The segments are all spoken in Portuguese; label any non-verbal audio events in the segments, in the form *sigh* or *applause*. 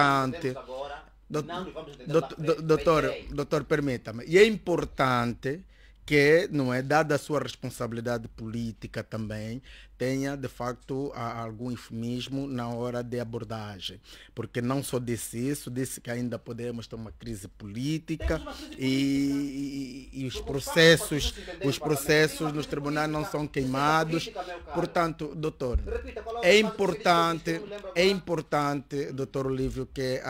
importante... Dott- dottore, dottore, permettami, è importante que não é dada a sua responsabilidade política também tenha de facto algum eufemismo na hora de abordagem porque não só disse isso disse que ainda podemos ter uma crise política, uma crise política. E, e, e, os processos os processos nos tribunais não são é queimados portanto doutor é importante é importante doutor Olívio que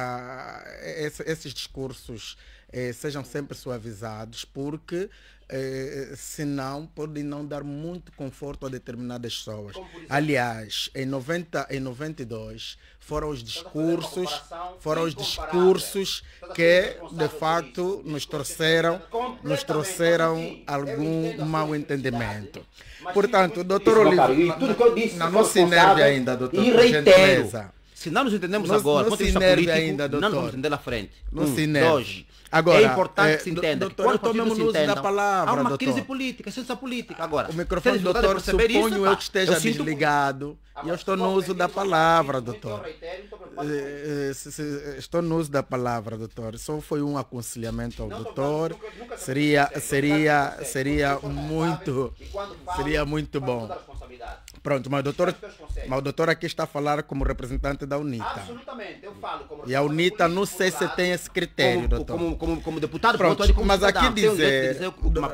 esses discursos eh, sejam sempre suavizados porque eh, é, é, senão pode não dar muito conforto a determinadas pessoas. Aliás, em 90 em 92 foram os discursos, foram os discursos que de facto nos trouxeram, nos trouxeram algum mau entendimento. Portanto, doutor Oliveira, não, se enerve ainda, doutor. E reitero, se não nos entendemos agora, não se enerve político, ainda, doutor. Não nos entender na frente. Não um, se Dois, Agora, é importante é, que se é, entenda. Doutor, que quando eu estou mesmo da palavra. Há uma doutor. crise política, ciência política. Ah, agora, o microfone do doutor, suponho isso, eu que esteja eu desligado. e eu estou no uso da palavra, doutor. Estou no uso da palavra, doutor. Só foi um aconselhamento ao doutor. Seria, seria, seria muito, seria muito bom. Pronto, mas o doutor, mas o doutor aqui está a falar como representante da UNITA. Absolutamente, eu falo como E a UNITA não sei se tem esse critério, como, doutor. Como, como, como deputado, Pronto, como mas aqui dizer,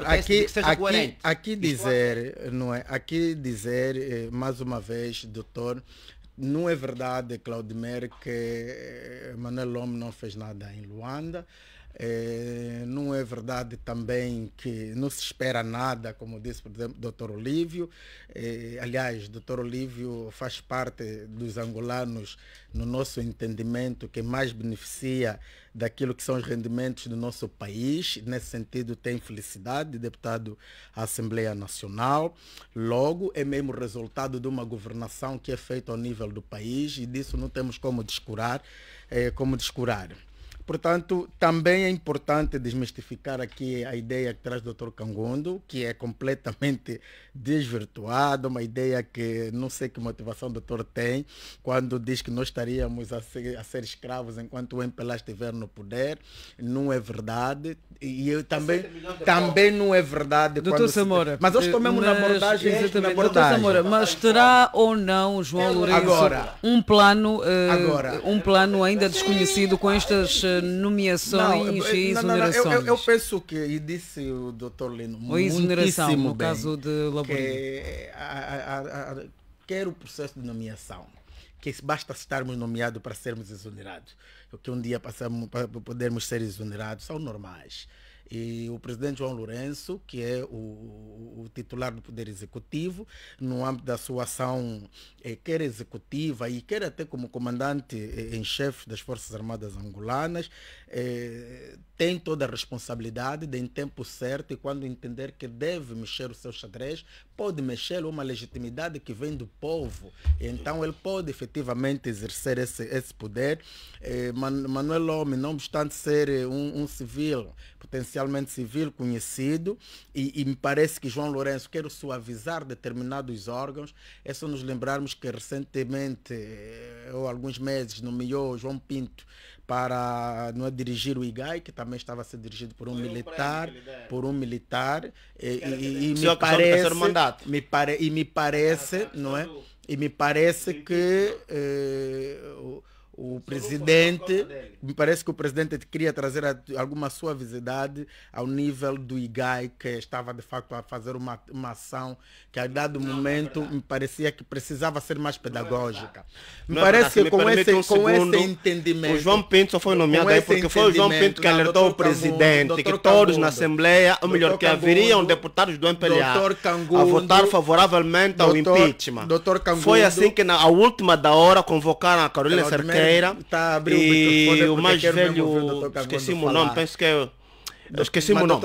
aqui, aqui, aqui é dizer, não é? Aqui dizer, eh, mais uma vez, doutor, não é verdade, Claudimer, que eh, Manuel Lome não fez nada em Luanda. É, não é verdade também que não se espera nada, como disse, por exemplo, Dr. Olívio. É, aliás, Dr. Olívio faz parte dos angolanos, no nosso entendimento, que mais beneficia daquilo que são os rendimentos do nosso país. Nesse sentido, tem felicidade, deputado à Assembleia Nacional. Logo, é mesmo resultado de uma governação que é feita ao nível do país e disso não temos como descurar. É, como descurar. Portanto, também é importante desmistificar aqui a ideia que traz o Dr. Cangondo, que é completamente desvirtuada, uma ideia que não sei que motivação o doutor tem quando diz que nós estaríamos a ser, a ser escravos enquanto o MPLA estiver no poder. Não é verdade. E eu também, também não é verdade. Doutor Samora. Se... Mas hoje eh, tomemos mas, na abordagem. Exatamente. Na abordagem. Samora, mas terá ou não, João Lourenço, agora, um, plano, uh, agora, um plano ainda desconhecido com estas eh, nomeações não, e exonerações. É, não, não, eu, eu, penso que, e disse o doutor Lino, O exoneração, no bem, caso de laboratório. Eh, Quer o processo de nomeação, que basta estarmos nomeados para sermos exonerados. O que um dia passamos para podermos ser exonerados são normais e o presidente João Lourenço, que é o, o titular do Poder Executivo, no âmbito da sua ação, eh, quer executiva e quer até como comandante eh, em chefe das Forças Armadas Angolanas, eh, tem toda a responsabilidade de, em tempo certo e quando entender que deve mexer o seu xadrez, pode mexer uma legitimidade que vem do povo. Então ele pode efetivamente exercer esse, esse poder. Eh, Manuel Homem, não obstante ser eh, um, um, civil, potencialmente civil conhecido, e, e me parece que João Lourenço quer suavizar determinados órgãos, é só nos lembrarmos que recentemente, eh, ou alguns meses, nomeou João Pinto para não é, dirigir o IGAI, que também estava a ser dirigido por um Foi militar, por um militar. E, e, e me parece, me pare, e me parece, ah, tá, não é? E me parece que eh, o presidente, me parece que o presidente queria trazer alguma suavidade ao nível do IGAI, que estava de facto a fazer uma, uma ação que a dado não, momento não é me parecia que precisava ser mais é pedagógica. É me parece é que com, esse, um com segundo, esse entendimento. O João Pinto só foi nomeado aí porque foi o João Pinto que alertou o presidente que todos na Assembleia, ou melhor, que haveriam deputados do MPLA a votar favoravelmente ao doutor, impeachment. Doutor foi assim que na a última da hora convocaram a Carolina Cerqueira Pereira. Tá, abriu e o mais velho, esqueci o nome, penso que é esquecemos não.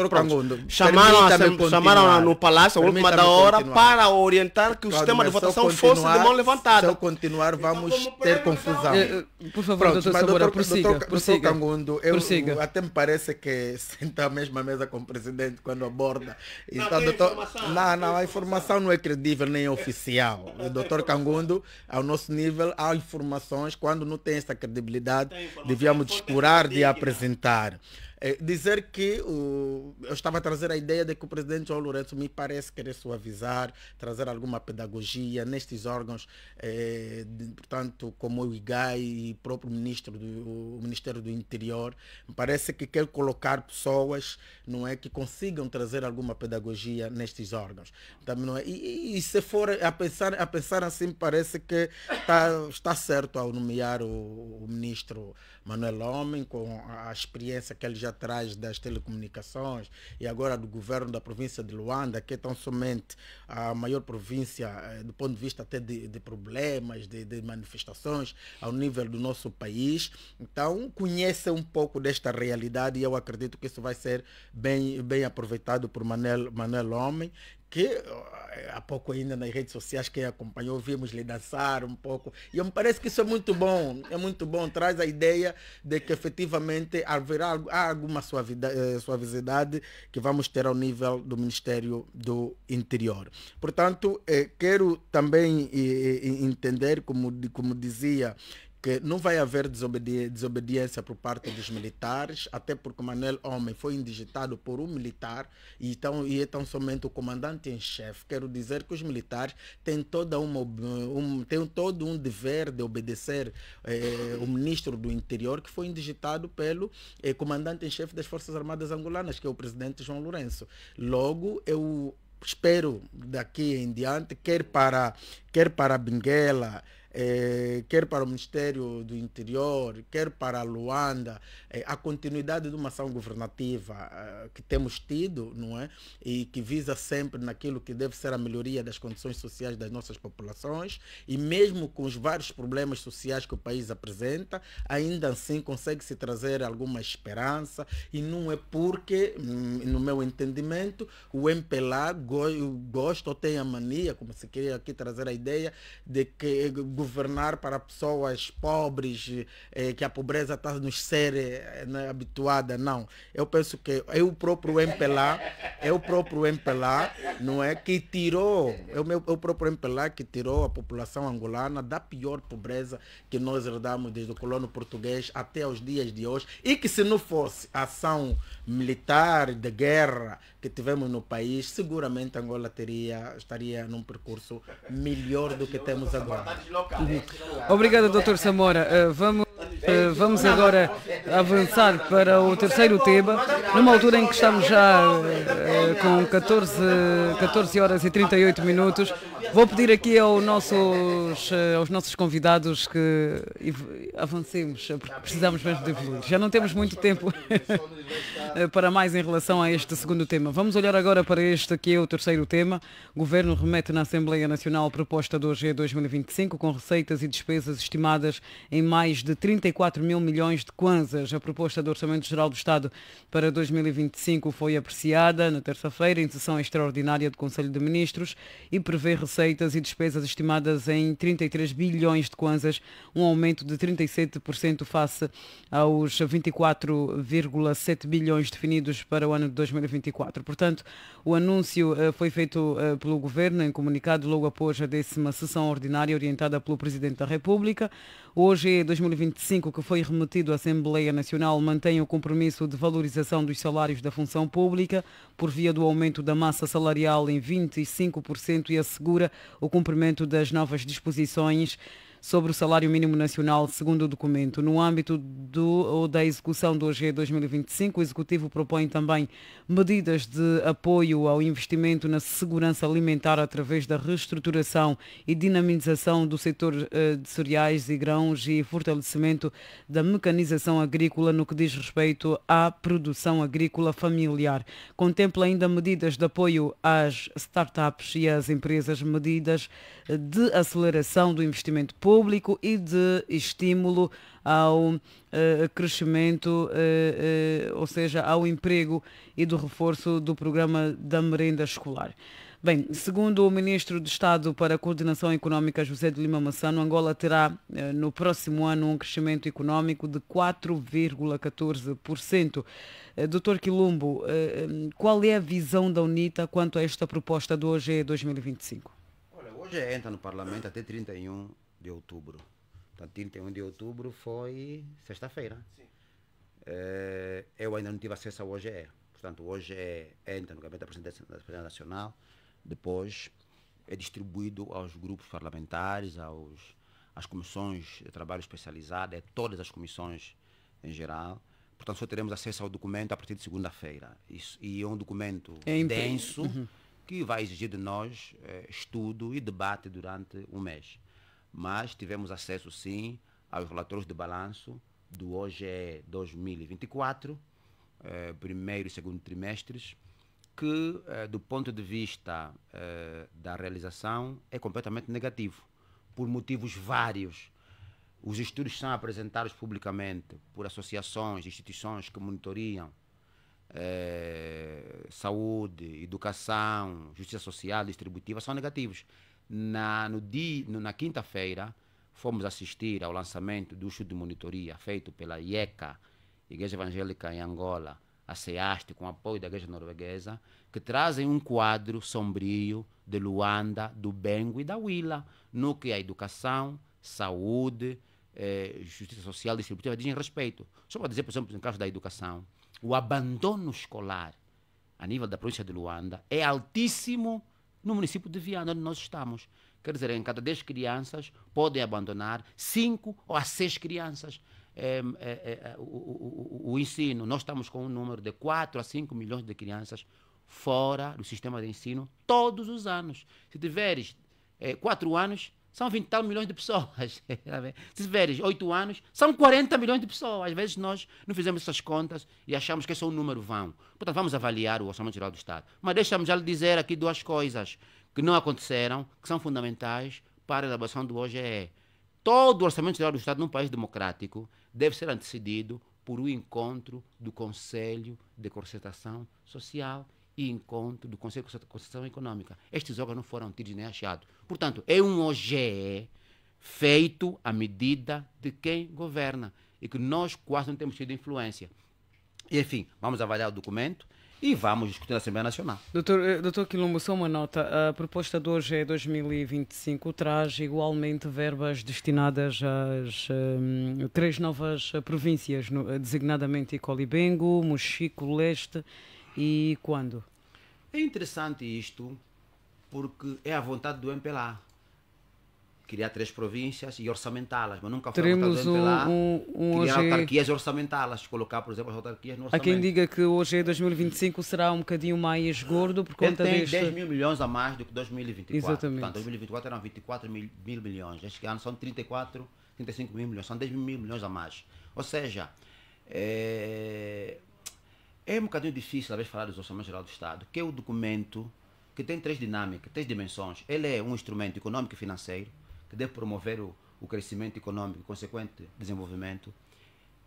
Chamaram, a, chamaram no Palácio, a última da hora, continuar. para orientar que o sistema de votação fosse de mão levantada. Se eu continuar, vamos então, ter confusão. É, por favor, Pronto, doutor Samora, doutor, prossiga. Doutor, prossiga. doutor Cangundo, eu, prossiga. até me parece que senta à mesma mesa com o presidente quando aborda. Então, não, doutor, não, não, a informação não é credível nem oficial. O doutor Cangundo, ao nosso nível, há informações, quando não tem essa credibilidade, devíamos descurar de apresentar. É, dizer que o, eu estava a trazer a ideia de que o presidente João Lourenço me parece querer suavizar, trazer alguma pedagogia nestes órgãos, é, de, portanto, como o IGAI e o próprio ministro do, o Ministério do Interior, me parece que quer colocar pessoas não é, que consigam trazer alguma pedagogia nestes órgãos. Também não é, e, e se for a pensar, a pensar assim, parece que está, está certo ao nomear o, o ministro Manuel Homem, com a experiência que ele já traz das telecomunicações e agora do governo da província de Luanda, que é tão somente a maior província eh, do ponto de vista até de, de problemas, de, de, manifestações ao nível do nosso país. Então, conheça um pouco desta realidade e eu acredito que isso vai ser bem, bem aproveitado por Manuel Homem que eh, há pouco ainda nas redes sociais quem acompanhou, vimos lhe dançar um pouco. E me parece que isso é muito bom, é muito bom, traz a ideia de que efetivamente haverá alguma eh, suavidade que vamos ter ao nível do Ministério do Interior. Portanto, eh, quero também entender, como, como dizia que não vai haver desobedi desobediência por parte dos militares, até porque Manuel Homem foi indigitado por um militar e então, e então somente o comandante em chefe. Quero dizer que os militares têm, toda uma, um, têm todo um dever de obedecer eh, o ministro do interior que foi indigitado pelo eh, comandante em chefe das Forças Armadas Angolanas, que é o presidente João Lourenço. Logo, eu espero daqui em diante, quer para, quer para Benguela, eh, quer para o Ministério do Interior, quer para a Luanda, eh, a continuidade de uma ação governativa eh, que temos tido, não é? E que visa sempre naquilo que deve ser a melhoria das condições sociais das nossas populações e mesmo com os vários problemas sociais que o país apresenta, ainda assim consegue-se trazer alguma esperança e não é porque, hum, no meu entendimento, o MPLA go gosta ou tem a mania, como se queria aqui trazer a ideia, de que governar para pessoas pobres, eh, que a pobreza está nos ser eh, né, habituada, não. Eu penso que é o próprio MPLA, é o próprio MPLA, não é? Que tirou, é o, meu, é o próprio MPLA que tirou a população angolana da pior pobreza que nós herdamos desde o colono português até os dias de hoje e que se não fosse a ação militar de guerra que tivemos no país, seguramente Angola teria, estaria num percurso melhor do que temos agora. Uhum. Obrigada, Dr. Samora. Uh, vamos, eh, vamos agora avançar para o terceiro tema, numa altura em que estamos já eh, com 14, 14 horas e 38 minutos. Vou pedir aqui ao nossos, eh, aos nossos convidados que avancemos, eh, porque precisamos mesmo de evoluir. Já não temos muito tempo *laughs* eh, para mais em relação a este segundo tema. Vamos olhar agora para este que é o terceiro tema. O Governo remete na Assembleia Nacional a proposta do OG 2025 com receitas e despesas estimadas em mais de 34 mil milhões de kwanzas. A proposta do Orçamento Geral do Estado para 2025 foi apreciada na terça-feira em sessão extraordinária do Conselho de Ministros e prevê receitas receitas e despesas estimadas em 33 bilhões de kwanzas, um aumento de 37% face aos 24,7 bilhões definidos para o ano de 2024. Portanto, o anúncio eh, foi feito eh, pelo Governo em comunicado logo após a décima sessão ordinária orientada pelo Presidente da República. Hoje, 2025, é que foi remetido à Assembleia Nacional, mantém o compromisso de valorização dos salários da função pública por via do aumento da massa salarial em 25% e assegura o cumprimento das novas disposições sobre o salário mínimo nacional, segundo o documento. No âmbito do, da execução do OG 2025, o Executivo propõe também medidas de apoio ao investimento na segurança alimentar através da reestruturação e dinamização do setor eh, de cereais e grãos e fortalecimento da mecanização agrícola no que diz respeito à produção agrícola familiar. Contempla ainda medidas de apoio às startups e às empresas, medidas eh, de aceleração do investimento público público e de estímulo ao uh, crescimento, uh, uh, ou seja, ao emprego e do reforço do programa da merenda escolar. Bem, segundo o Ministro de Estado para a Coordenação Económica, José de Lima Massano, Angola terá no próximo ano um crescimento económico de 4,14%. Doutor Quilumbo, qual é a visão da UNITA quanto a esta proposta do OGE 2025? Olha, hoje entra no Parlamento até 31 de outubro. Portanto, 31 de outubro foi sexta-feira. Eh, eu ainda não tive acesso ao OGE. Portanto, hoje é, entra no gabinete da Presidência, da Presidência Nacional, depois é distribuído aos grupos parlamentares, aos, às comissões de trabalho especializado, é todas as comissões em geral. Portanto, só teremos acesso ao documento a partir de segunda-feira. E é um documento é denso uhum. que vai exigir de nós é, estudo e debate durante um mês mas tivemos acesso sim aos relatórios de balanço do OGE 2024, é eh, primeiro e segundo trimestres, que eh, do ponto de vista eh, da realização é completamente negativo, por motivos vários. Os estudos são apresentados publicamente por associações, instituições que monitoriam eh, saúde, educação, justiça social, distributiva, são negativos. Na, no dia, no, na quinta-feira, fomos assistir ao lançamento do estudo de monitoria feito pela IECA, Igreja Evangélica em Angola, a SEAST, com apoio da Igreja Norueguesa, que trazem um quadro sombrio de Luanda, do Bengo e da Huila, no que a educação, saúde, eh, justiça social distributiva dizem respeito. Só para dizer, por exemplo, no caso da educação, o abandono escolar a nível da província de Luanda é altíssimo no município de Viana, onde nós estamos. Quer dizer, em cada 10 crianças podem abandonar 5 ou 6 crianças é, é, é, é o, o, o, ensino. Nós estamos com um número de 4 a 5 milhões de crianças fora do sistema de ensino todos os anos. Se tiveres 4 é, anos, são 20 tal milhões de pessoas. *laughs* Tá Se tiveres 8 anos, são 40 milhões de pessoas. Às vezes nós não fizemos essas contas e achamos que esse é um número vão. Portanto, vamos avaliar o Orçamento Geral do Estado. Mas deixa-me já lhe dizer aqui duas coisas que não aconteceram, que são fundamentais para a elaboração do OGE. É, todo o Orçamento Geral do Estado num país democrático deve ser antecedido por um encontro do Conselho de Concertação Social e encontro do Conselho de Concessão Econômica. Estes órgãos não foram tidos nem achados. Portanto, é um OGE feito à medida de quem governa e que nós quase não temos tido influência. E, enfim, vamos avaliar o documento e vamos discutir na Assembleia Nacional. Doutor, eh, doutor Quilombo, só uma nota. A proposta do OGE 2025, traz igualmente verbas destinadas às um, ehm, três novas eh, províncias, eh, designadamente Icolibengo, Mochico, Leste e quando? É interessante isto, porque é a vontade do MPLA criar três províncias e orçamentá-las, mas nunca foi Teremos um, um, um criar hoje... autarquias e orçamentá-las, colocar, por exemplo, as autarquias no orçamento. Há quem diga que hoje 2025 será um bocadinho mais gordo por conta Ele tem deste... 10 mil milhões a mais do que 2024. Exatamente. Portanto, 2024 eram 24 mil, mil milhões, este ano são 34, 35 mil milhões, são 10 mil milhões a mais. Ou seja, é... É um bocadinho difícil, talvez, falar dos orçamentos Geral do Estado, que é o documento que tem três dinâmicas, três dimensões. Ele é um instrumento econômico e financeiro que deve promover o, o crescimento econômico e consequente desenvolvimento.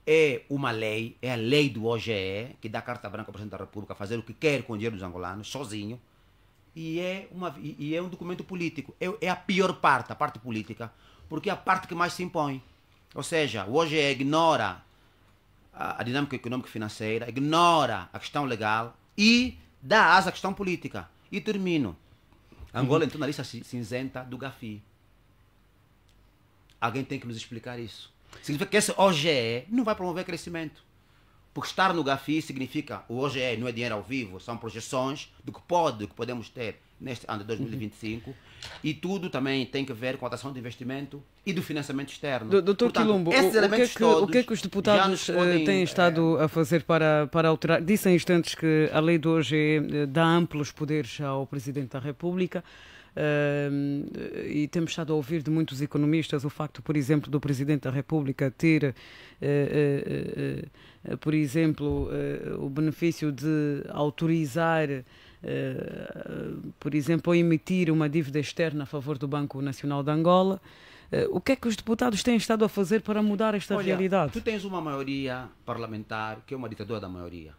É uma lei, é a lei do OGE, que dá carta branca ao Presidente da República a fazer o que quer com o dinheiro dos angolanos, sozinho. E é, uma, e é um documento político. É, é a pior parte, a parte política, porque é a parte que mais se impõe. Ou seja, o OGE ignora a, dinâmica econômico-financeira, ignora a questão legal e dá asa à questão política. E termino. Angola uhum. entrou na lista cinzenta do GAFI. Alguém tem que nos explicar isso. Significa que esse OGE não vai promover crescimento. Porque estar no GAFI significa o OGE não é dinheiro ao vivo, são projeções do que pode, do que podemos ter neste ano de 2025 e tudo também tem que ver com a atração de investimento e do financiamento externo. doutor Quilombo, o que, é que, o que, é que, os deputados eh, podem, têm estado é... a fazer para, para alterar? Disse em instantes que a lei de hoje é, eh, dá amplos poderes ao Presidente da República. Uh, e temos estado a ouvir de muitos economistas o facto, por exemplo, do Presidente da República ter, uh, uh, por exemplo, o benefício de autorizar eh, por exemplo, emitir uma dívida externa a favor do Banco Nacional de Angola. Eh, o que é que os deputados têm estado a fazer para mudar esta Olha, realidade? Tu tens uma maioria parlamentar que é uma ditadura da maioria,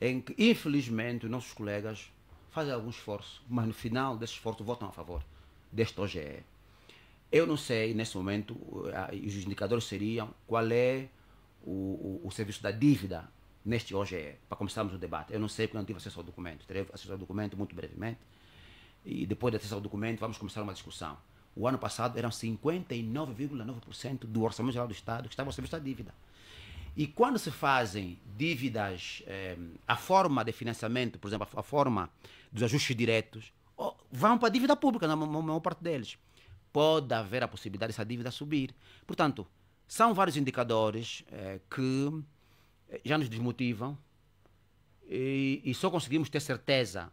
em que, infelizmente, nossos colegas fazem algum esforço, mas no final desse esforço votam a favor deste OGE. Eu não sei, nesse momento, eh, ah, os indicadores seriam qual é o, o, o serviço da dívida neste OGE, é, para começarmos o debate. Eu não sei porque não tive acesso ao documento, terei acesso ao documento muito brevemente. E depois de acesso ao documento, vamos começar uma discussão. O ano passado eram 59,9% do Orçamento Geral do Estado que estava ao serviço da dívida. E quando se fazem dívidas, eh, a forma de financiamento, por exemplo, a, a forma dos ajustes diretos, oh, vão para a dívida pública, na maior parte deles. Pode haver a possibilidade dessa dívida subir. Portanto, são vários indicadores eh, que já nos desmotivam e, e só conseguimos ter certeza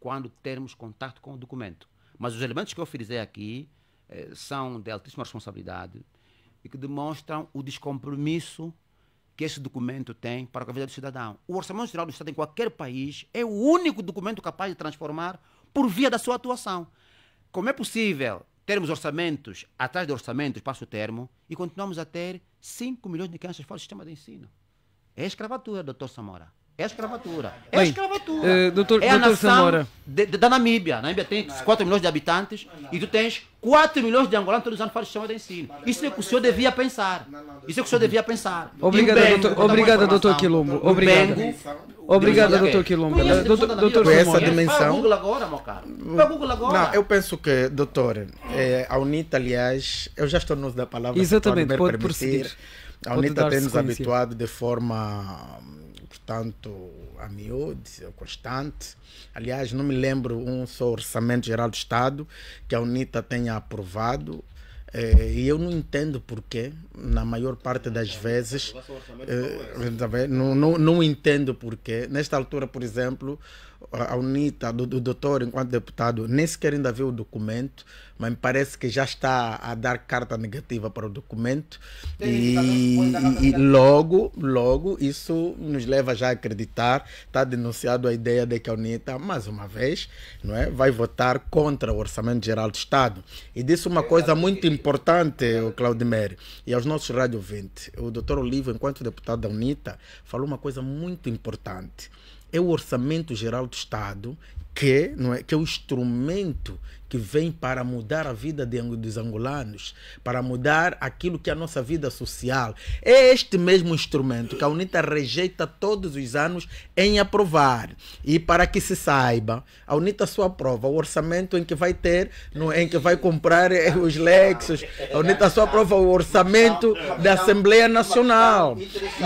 quando termos contato com o documento. Mas os elementos que eu frisei aqui eh, são de altíssima responsabilidade e que demonstram o descompromisso que esse documento tem para a vida do cidadão. O Orçamento Geral do Estado em qualquer país é o único documento capaz de transformar por via da sua atuação. Como é possível termos orçamentos atrás de orçamentos, passo o termo, e continuamos a ter 5 milhões de crianças fora do sistema de ensino? É escravatura, doutor Samora. É escravatura. É Bem, escravatura. Uh, doutor, é a doutor Samora. De, de, da Namíbia. A né? Namíbia tem 4 milhões de habitantes e tu tens 4 milhões de angolanos todos os anos fazem sistema de ensino. Isso é o que o senhor devia pensar. Isso é o que o senhor devia pensar. Obrigado, Bengo, doutor, obrigado doutor Quilombo. Obrigado. obrigado, doutor Quilombo. Doutor, essa dimensão. Google agora, meu caro. o Google agora. Não, eu penso que, doutor, é, a UNITA, aliás, eu já estou no uso da palavra. Exatamente, pode, prosseguir. A UNITA tem-nos habituado de forma, portanto, a miúde, constante. Aliás, não me lembro um só orçamento geral do Estado que a UNITA tenha aprovado. Eh, e eu não entendo porquê, na maior parte das vezes, eh, é. É? não, não, não entendo porquê. Nesta altura, por exemplo, a UNITA, do, do doutor, enquanto deputado, nem sequer ainda viu o documento, mas me parece que já está a dar carta negativa para o documento. e, e, e, logo, logo, isso nos leva já a acreditar, está denunciado a ideia de que a UNITA, mais uma vez, não é, vai votar contra o Orçamento Geral do Estado. E disse uma é, coisa é, muito importante, é. o Claudimério, e aos nossos rádio 20. O doutor Olivo, enquanto deputado da UNITA, falou uma coisa muito importante é o Orçamento Geral do Estado que, não é, que é o instrumento que vem para mudar a vida de, dos angolanos, para mudar aquilo que é a nossa vida social. É este mesmo instrumento que a UNITA rejeita todos os anos em aprovar. E para que se saiba, a UNITA só aprova o orçamento em que vai ter, no, é, em que vai comprar eh, os Lexus. A UNITA só aprova o orçamento da Assembleia Nacional.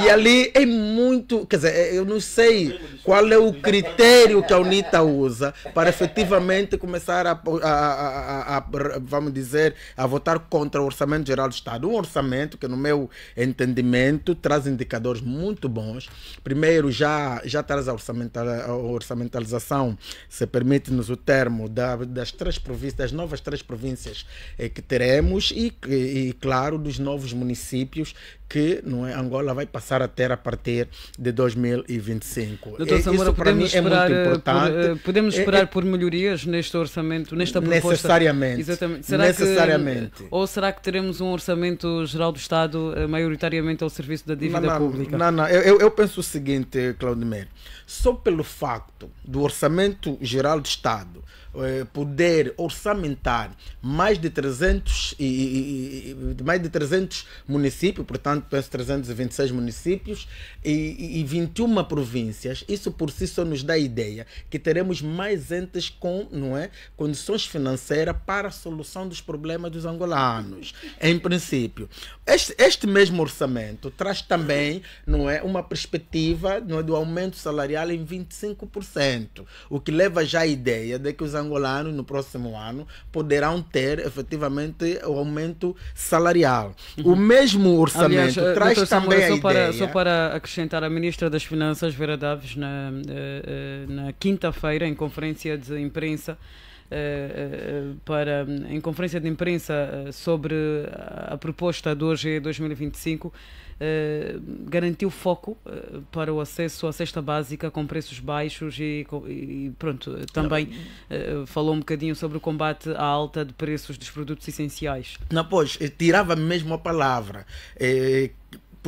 E ali é muito. Quer dizer, eh, eu não sei qual é o critério que a UNITA usa para efetivamente *laughs* começar a, a, a, a, vamos dizer, a votar contra o Orçamento Geral do Estado. Um orçamento que, no meu entendimento, traz indicadores muito bons. Primeiro, já, já traz a, orçamental, orçamentalização, se permite-nos o termo, da, das três províncias, das novas três províncias eh, que teremos e, e, claro, dos novos municípios que não é, Angola vai passar a ter a partir de 2025. Doutor Samora, Isso para mim é muito eh, importante. Por, eh, podemos é, esperar é, por melhorias neste orçamento, nesta proposta? Necessariamente. Exatamente. Será necessariamente. Que, ou será que teremos um orçamento geral do Estado eh, maioritariamente ao serviço da dívida não, não, pública? Não, não. Eu, eu penso o seguinte, Claudemir. Só pelo facto do orçamento geral do Estado eh, poder orçamentar mais de 300 e, e, e mais de 300 municípios, portanto, penso 326 municípios e, e 21 províncias. Isso por si só nos dá a ideia que teremos mais entes com, não é, condições financeiras para a solução dos problemas dos angolanos, em princípio. Este, este mesmo orçamento traz também, não é, uma perspectiva, não é, do aumento salarial em 25%, o que leva já a ideia de que os angolanos angolanos no próximo ano poderão ter efetivamente o aumento salarial. O uhum. mesmo orçamento Aliás, eh, traz também Samora, a só para, ideia... Só para acrescentar, a Ministra das Finanças, Vera Daves, na, eh, eh, na quinta-feira, em conferência de imprensa, para, em conferência de imprensa sobre a proposta do OGE 2025, eh, garantiu foco uh, para o acesso à cesta básica com preços baixos e, e pronto, também uh, falou um bocadinho sobre o combate à alta de preços dos produtos essenciais. Não, pois, tirava mesmo a palavra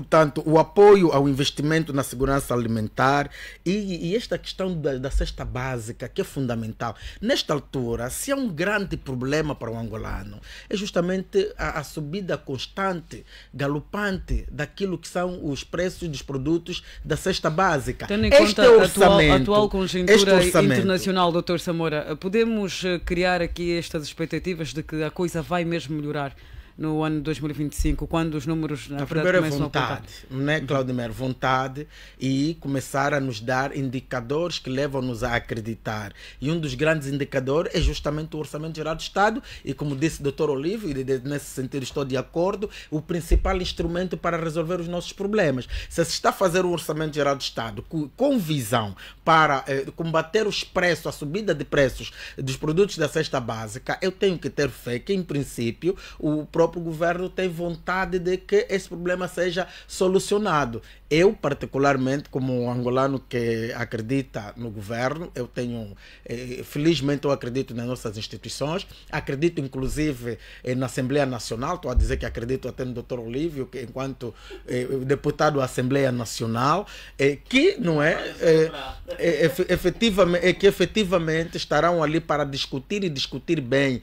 portanto, o apoio ao investimento na segurança alimentar e, e esta questão da, da, cesta básica, que é fundamental. Nesta altura, se há um grande problema para o angolano, é justamente a, a subida constante, galopante, daquilo que são os preços dos produtos da cesta básica. Tendo em este conta é a atual, atual é conjuntura internacional, doutor Samora, podemos eh, criar aqui estas expectativas de que a coisa vai mesmo melhorar? no ano 2025, quando os números na então, verdade, primeira é começam vontade, a contar. né, uhum. Claudemir? Vontade e começar a nos dar indicadores que levam-nos a acreditar. E um dos grandes indicadores é justamente o Orçamento Geral do Estado e, como disse o Dr. Olivo, e nesse sentido estou de acordo, o principal instrumento para resolver os nossos problemas. Se se está a fazer o Orçamento Geral do Estado com visão para eh, combater os preços, a subida de preços dos produtos da cesta básica, eu tenho que ter fé que, em princípio, o próprio próprio governo tem vontade de que esse problema seja solucionado. Eu, particularmente, como angolano que acredita no governo, eu tenho, eh, felizmente, eu acredito nas nossas instituições, acredito inclusive eh, na Assembleia Nacional, estou a dizer que acredito até no Dr. Olívio, que enquanto eh, deputado da Assembleia Nacional, que não é, efetivamente, que efetivamente estarão ali para discutir e discutir bem,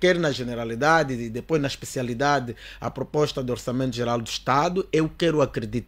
quer na generalidade e depois na especialidade, a proposta do Orçamento Geral do Estado. Eu quero acreditar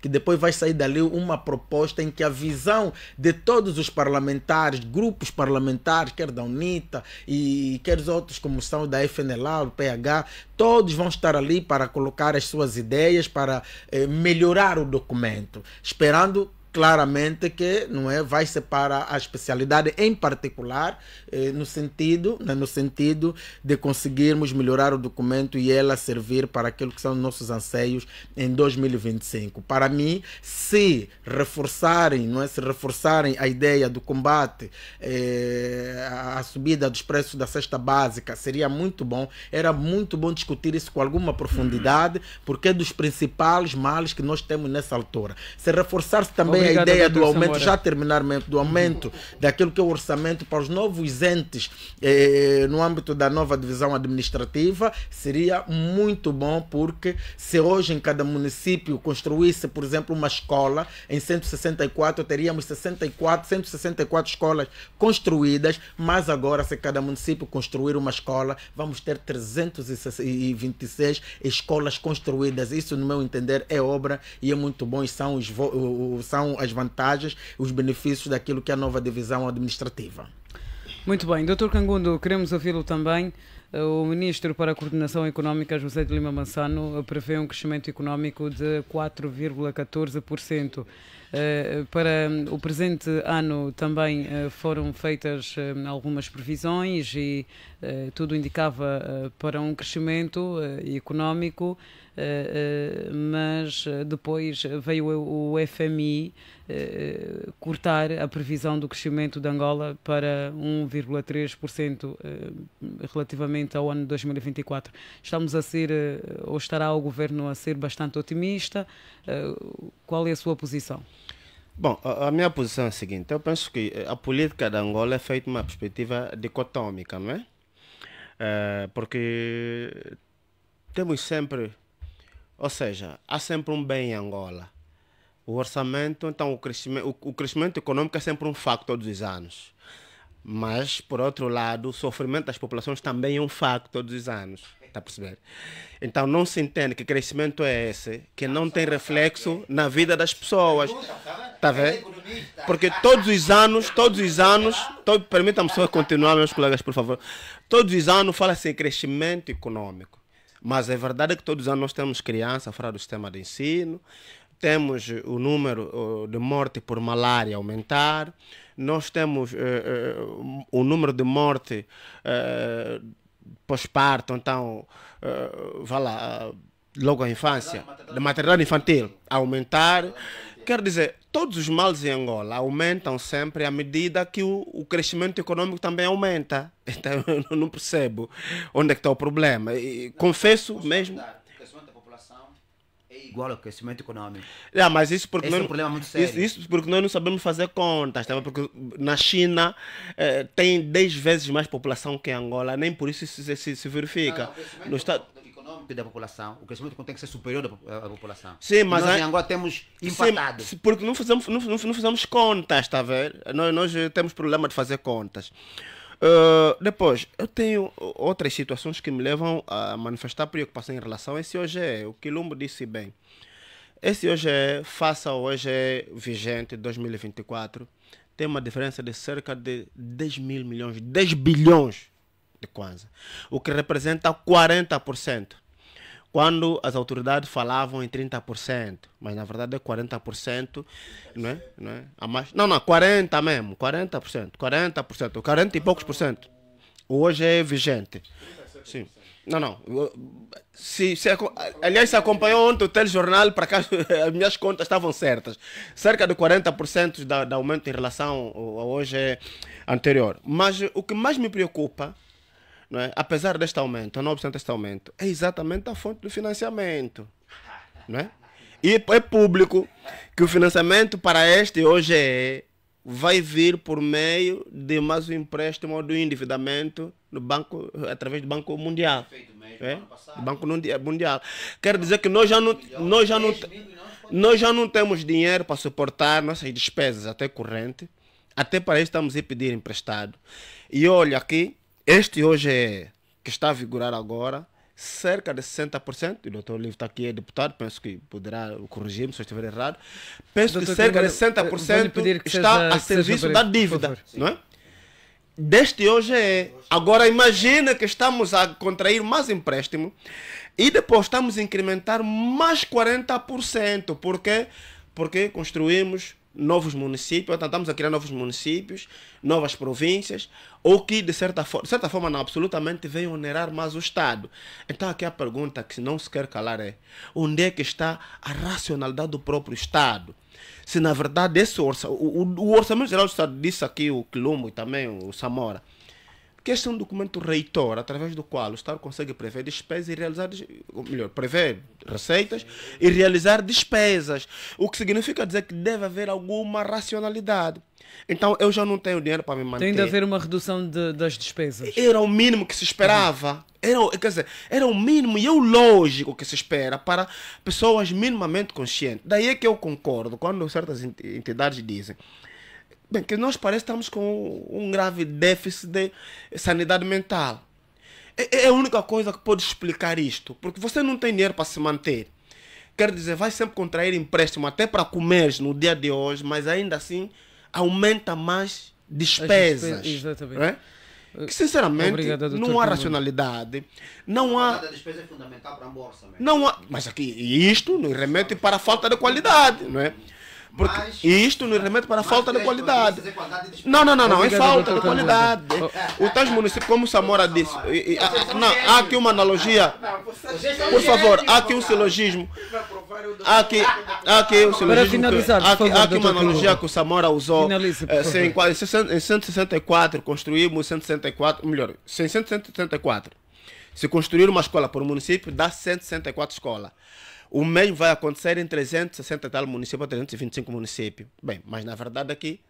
que depois vai sair dali uma proposta em que a visão de todos os parlamentares, grupos parlamentares, quer da UNITA e quer os outros como são da FNLA, do PH, todos vão estar ali para colocar as suas ideias, para eh, melhorar o documento, esperando claramente que não é vai separar a especialidade em particular eh, no sentido né, no sentido de conseguirmos melhorar o documento e ela servir para aquilo que são nossos anseios em 2025 para mim se reforçarem não é se reforçarem a ideia do combate eh, a subida dos preços da cesta básica seria muito bom era muito bom discutir isso com alguma profundidade hum. porque é dos principais males que nós temos nessa altura se reforçar-se também a ideia do aumento, Samora. já terminar mesmo, do aumento daquilo que é o orçamento para os novos entes eh, no âmbito da nova divisão administrativa seria muito bom, porque se hoje em cada município construísse, por exemplo, uma escola, em 164 teríamos 64, 164 escolas construídas, mas agora, se cada município construir uma escola, vamos ter 326 escolas construídas. Isso, no meu entender, é obra e é muito bom e são os, são as vantagens, os benefícios daquilo que é a nova divisão administrativa. Muito bem, doutor Cangundo, queremos ouvi-lo também. Eh, o ministro para a Coordenação Económica, José de Lima Mansano, prevê um crescimento económico de 4,14%. Eh, para hum, o presente ano também eh, foram feitas hum, algumas previsões e eh, tudo indicava para um crescimento económico, mas depois veio o FMI cortar a previsão do crescimento de Angola para 1,3% relativamente ao ano 2024. Estamos a ser, ou estará o governo a ser bastante otimista. Qual é a sua posição? Bom, a, minha posição é a seguinte: eu penso que eh, a política da Angola é feita uma perspectiva dicotômica, não é? é? Porque temos sempre, ou seja, há sempre um bem em Angola. O orçamento, então o crescimento, o, o crescimento econômico é sempre um facto todos os anos. Mas, por outro lado, o sofrimento das populações também é um facto todos os anos. Está a perceber? Então não se entende que crescimento é esse, que não tem reflexo na vida das pessoas. Está a ver? Porque todos os anos, todos os anos, permitam-me só continuar, meus colegas, por favor. Todos os anos fala-se em crescimento econômico. Mas é verdade que todos os anos nós temos crianças fora do sistema de ensino, temos o número de morte por malária aumentar, nós temos uh, uh, o número de morte uh, pós-parto, então, uh, vá lá, uh, logo à infância, da maternidade infantil, aumentar. Quer dizer, todos os males em Angola aumentam sempre à medida que o, o crescimento econômico também aumenta. *laughs* Então, eu não percebo onde é que está o problema. E, confesso mesmo... Dar igual ao crescimento econômico. É, mas isso porque Esse é nós, é um problema muito sério. Isso, isso, porque nós não sabemos fazer contas, tá? porque na China eh, tem 10 vezes mais população que Angola, nem por isso isso se, se, se verifica. Não, no estado econômico da população, o crescimento tem que ser superior à população. Sim, mas nós a... em Angola temos empatado. Sim, porque não fazemos não, não, não contas, está a ver? Nós, nós temos problema de fazer contas. Ah, depois, eu tenho outras situações que me levam a manifestar preocupação em relação a esse OGE. É, o Quilombo disse bem. Esse OGE, é, faça ao OGE é vigente 2024, tem uma diferença de cerca de 10 mil milhões, 10 bilhões de Kwanza, o que representa 40% quando as autoridades falavam em 30%, mas na verdade é 40%, não é? Não, é? A mais, não, não, 40% mesmo, 40%, 40%, 40 e poucos por cento. Hoje é vigente. Sim. Não, não. Se, se, aliás, se acompanhou ontem o telejornal, para cá *laughs* as minhas contas estavam certas. Cerca de 40% da, aumento em relação a hoje é anterior. Mas o que mais me preocupa não é? apesar deste aumento, não obstante este aumento, é exatamente a fonte do financiamento. Não é? E é público que o financiamento para este hoje é vai vir por meio de mais um empréstimo do endividamento no banco através do Banco Mundial. É? Do Banco Mundial. Quer dizer que nós já não nós já não nós já não temos dinheiro para suportar nossas despesas até corrente, até para isso estamos a pedir emprestado. E olha aqui, este hoje é, que está a vigorar agora, cerca de 60%, o doutor Livre está aqui, é deputado, penso que poderá corrigir-me se eu estiver errado, penso doutor, que cerca de 60% eh, está seja, a serviço da dívida, não é? Deste hoje é. Agora imagina que estamos a contrair mais empréstimo e depois estamos a incrementar mais 40%. Por quê? Porque construímos novos municípios, ou tentamos então a criar novos municípios, novas províncias, ou que de certa forma, de certa forma não, absolutamente vem onerar mais o Estado. Então aqui a pergunta que não se quer calar é, onde é que está a racionalidade do próprio Estado? Se na verdade esse orçamento, o, o, o Orçamento Geral do Estado disse aqui o Quilombo e também o Samora, que este é um documento reitor através do qual o Estado consegue prever despesas e realizar, melhor, prever receitas e realizar despesas, o que significa dizer que deve haver alguma racionalidade. Então eu já não tenho dinheiro para me manter. Tem de haver uma redução de, das despesas. Era o mínimo que se esperava. Era, quer dizer, era o mínimo e é o lógico que se espera para pessoas minimamente conscientes. Daí é que eu concordo quando certas entidades dizem Bem, que nós parece que estamos com um grave déficit de sanidade mental. É, é, é a única coisa que pode explicar isto, porque você não tem dinheiro para se manter. Quer dizer, vai sempre contrair empréstimo até para comer no dia de hoje, mas ainda assim aumenta mais despesas. despesas exatamente. Né? Que sinceramente Obrigado, não há racionalidade, não há. A despesa é fundamental para a bolsa, não há, mas aqui isto nos remete para a falta de qualidade, não é? Porque mas, isto nos remete para a falta de qualidade. Não, não, não, não, é tá falta de qualidade. O tais município, como Samora disse, ah, não, há aqui uma analogia. Por favor, há aqui um silogismo. Há aqui, há aqui um silogismo. Que, há, aqui, há aqui uma analogia que o Samora usou. Eh, em 164 construímos 164, melhor, em 164 se construir uma escola por município, dá 164 escolas. O mesmo vai acontecer em 360 tal municípios, ou 325 municípios. Bem, mas na verdade aqui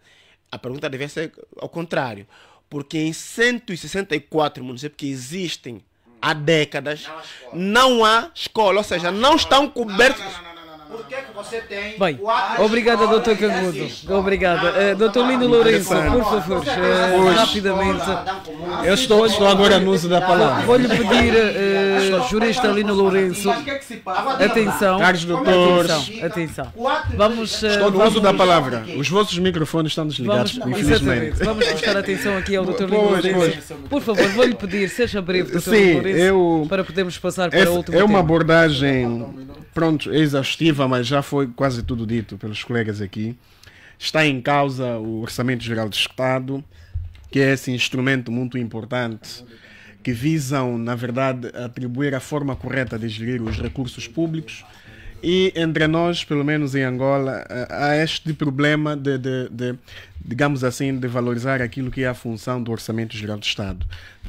a pergunta deve ser ao contrário. Porque em 164 municípios que existem há décadas, não há escola, não há escola ou seja, não, não estão cobertos. Não, não, porque que, que você tem Bem, obrigada, doutor Cangudo. Obrigada. Uh, doutor Lino Lourenço, por favor, uh, rapidamente. Eu estou, estou agora no uso da palavra. Vou-lhe pedir, uh, jurista Lino Lourenço, é atenção. Caros é doutores, atenção. atenção. Vamos, uh, estou no uso da palavra. Os vossos microfones estão desligados, infelizmente. Vamos prestar atenção aqui ao doutor Lino Lourenço. Por favor, vou-lhe pedir, seja breve, doutor Sim, Lourenço, para podermos passar para o último É uma abordagem, pronto, exaustiva viva, mas já foi quase tudo dito pelos colegas aqui. Está em causa o Orçamento Geral do Estado, que é esse instrumento muito importante que visam, na verdade, atribuir a forma correta de gerir os recursos públicos. E entre nós, pelo menos em Angola, eh, há este problema de, de, de, digamos assim, de valorizar aquilo que é a função do Orçamento Geral do Estado.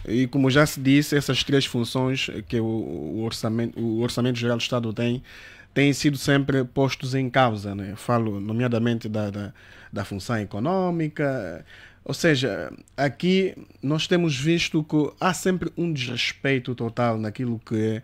E como já se disse, essas três funções que o Orçamento, o orçamento Geral do Estado tem têm sido sempre postos em causa. Né? Falo, nomeadamente, da, da, da função econômica. Ou seja, aqui nós temos visto que há sempre um desrespeito total naquilo que é,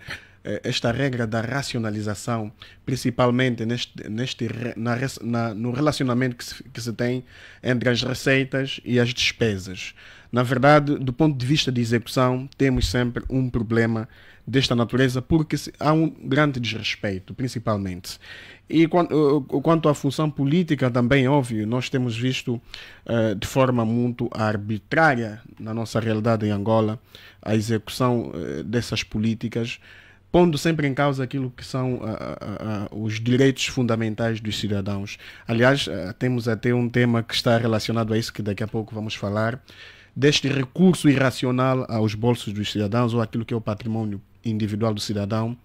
é esta regra da racionalização, principalmente neste, neste, na, na, no relacionamento que se, que se tem entre as receitas e as despesas. Na verdade, do ponto de vista de execução, temos sempre um problema desta natureza, porque há um grande desrespeito, principalmente. E quanto à função política, também, óbvio, nós temos visto uh, de forma muito arbitrária na nossa realidade em Angola a execução uh, dessas políticas, pondo sempre em causa aquilo que são uh, os direitos fundamentais dos cidadãos. Aliás, eh, temos até um tema que está relacionado a isso, que daqui a pouco vamos falar deste recurso irracional aos bolsos dos cidadãos ou aquilo que é o patrimônio individual do cidadão